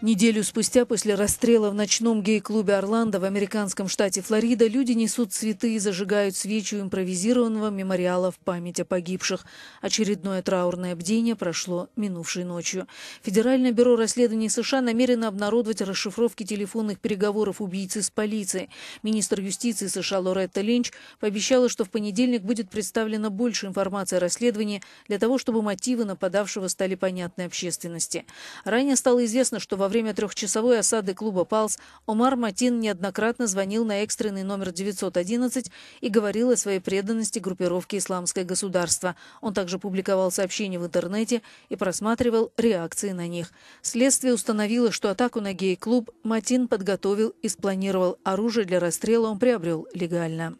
Неделю спустя после расстрела в ночном гей-клубе «Орландо» в американском штате Флорида люди несут цветы и зажигают свечи у импровизированного мемориала в память о погибших. Очередное траурное бдение прошло минувшей ночью. Федеральное бюро расследований США намерено обнародовать расшифровки телефонных переговоров убийцы с полицией. Министр юстиции США Лоретта Линч пообещала, что в понедельник будет представлена больше информации о расследовании для того, чтобы мотивы нападавшего стали понятны общественности. Ранее стало известно, что во во время трехчасовой осады клуба «Палс» Омар Матин неоднократно звонил на экстренный номер 911 и говорил о своей преданности группировке «Исламское государство». Он также публиковал сообщения в интернете и просматривал реакции на них. Следствие установило, что атаку на гей-клуб Матин подготовил и спланировал. Оружие для расстрела он приобрел легально.